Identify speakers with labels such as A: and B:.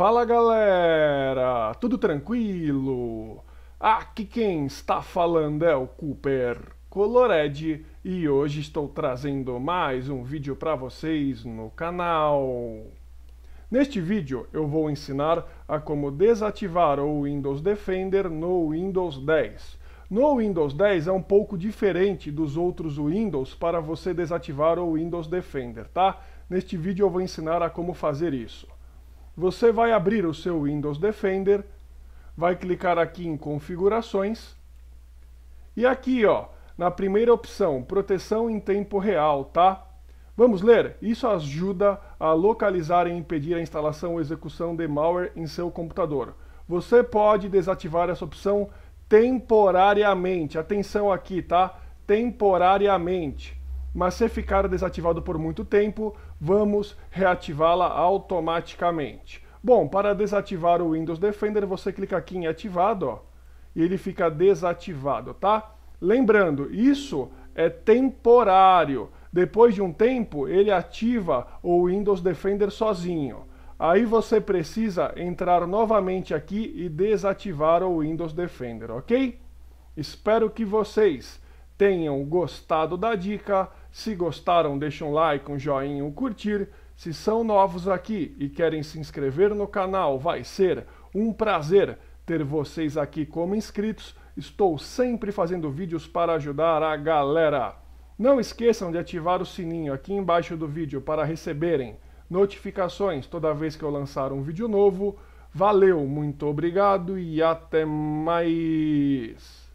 A: Fala galera, tudo tranquilo? Aqui quem está falando é o Cooper Colored e hoje estou trazendo mais um vídeo para vocês no canal. Neste vídeo eu vou ensinar a como desativar o Windows Defender no Windows 10. No Windows 10 é um pouco diferente dos outros Windows para você desativar o Windows Defender, tá? Neste vídeo eu vou ensinar a como fazer isso. Você vai abrir o seu Windows Defender, vai clicar aqui em configurações e aqui, ó, na primeira opção, proteção em tempo real, tá? Vamos ler? Isso ajuda a localizar e impedir a instalação ou execução de malware em seu computador. Você pode desativar essa opção temporariamente. Atenção aqui, tá? Temporariamente mas se ficar desativado por muito tempo, vamos reativá-la automaticamente. Bom, para desativar o Windows Defender, você clica aqui em ativado, ó, e ele fica desativado, tá? Lembrando, isso é temporário. Depois de um tempo, ele ativa o Windows Defender sozinho. Aí você precisa entrar novamente aqui e desativar o Windows Defender, ok? Espero que vocês tenham gostado da dica. Se gostaram, deixem um like, um joinha, um curtir. Se são novos aqui e querem se inscrever no canal, vai ser um prazer ter vocês aqui como inscritos. Estou sempre fazendo vídeos para ajudar a galera. Não esqueçam de ativar o sininho aqui embaixo do vídeo para receberem notificações toda vez que eu lançar um vídeo novo. Valeu, muito obrigado e até mais!